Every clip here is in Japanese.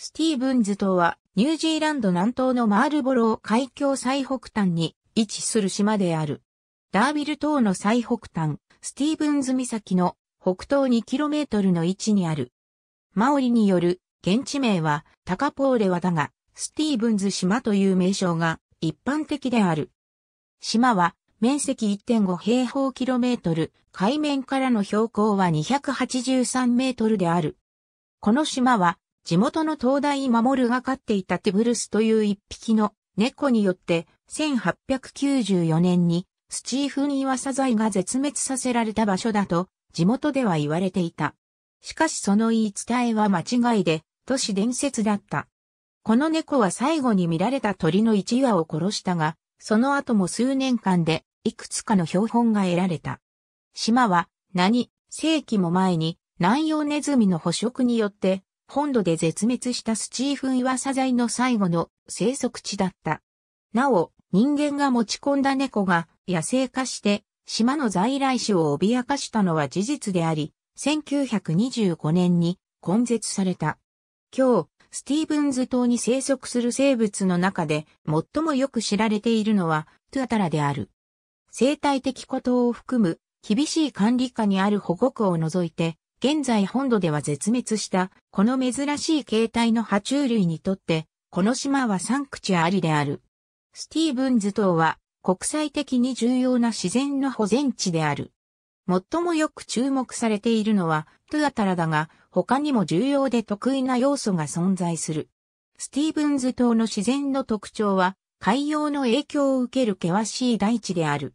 スティーブンズ島はニュージーランド南東のマールボロー海峡最北端に位置する島である。ダービル島の最北端、スティーブンズ岬の北東 2km の位置にある。マオリによる現地名はタカポーレワだが、スティーブンズ島という名称が一般的である。島は面積1.5平方キロメートル、海面からの標高は283メートルである。この島は地元の東大守るが飼っていたティブルスという一匹の猫によって1894年にスチーフン・岩ワサザイが絶滅させられた場所だと地元では言われていた。しかしその言い伝えは間違いで都市伝説だった。この猫は最後に見られた鳥の一羽を殺したが、その後も数年間でいくつかの標本が得られた。島は何世紀も前に南洋ネズミの捕食によって本土で絶滅したスチーフンイワサザイの最後の生息地だった。なお、人間が持ち込んだ猫が野生化して島の在来種を脅かしたのは事実であり、1925年に根絶された。今日、スティーブンズ島に生息する生物の中で最もよく知られているのはトゥアタラである。生態的孤島を含む厳しい管理下にある保護区を除いて現在本土では絶滅した、この珍しい形態の爬虫類にとって、この島はサンクチュアリである。スティーブンズ島は国際的に重要な自然の保全地である。最もよく注目されているのはトゥアタラだが、他にも重要で得意な要素が存在する。スティーブンズ島の自然の特徴は、海洋の影響を受ける険しい大地である。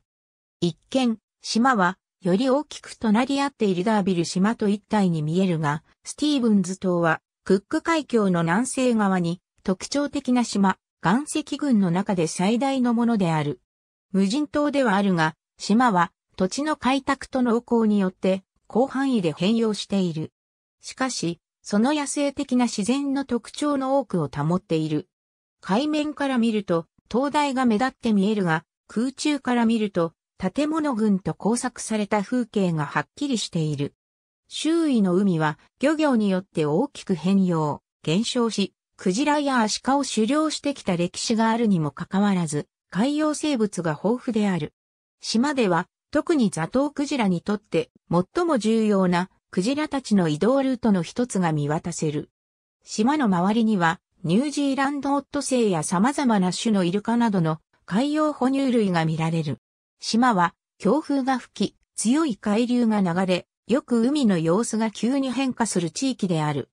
一見、島はより大きく隣り合っているダービル島と一体に見えるが、スティーブンズ島は、クック海峡の南西側に、特徴的な島、岩石群の中で最大のものである。無人島ではあるが、島は土地の開拓と農耕によって広範囲で変容している。しかし、その野生的な自然の特徴の多くを保っている。海面から見ると、灯台が目立って見えるが、空中から見ると、建物群と工作された風景がはっきりしている。周囲の海は漁業によって大きく変容、減少し、クジラやアシカを狩猟してきた歴史があるにもかかわらず、海洋生物が豊富である。島では、特にザトウクジラにとって最も重要なクジラたちの移動ルートの一つが見渡せる。島の周りには、ニュージーランドオットセイや様々な種のイルカなどの海洋哺乳類が見られる。島は強風が吹き、強い海流が流れ、よく海の様子が急に変化する地域である。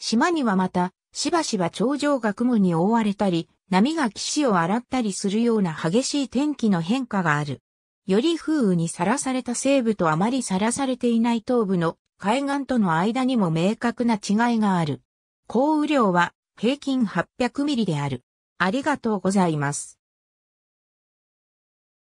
島にはまた、しばしば頂上が雲に覆われたり、波が岸を洗ったりするような激しい天気の変化がある。より風雨にさらされた西部とあまりさらされていない東部の海岸との間にも明確な違いがある。降雨量は平均800ミリである。ありがとうございます。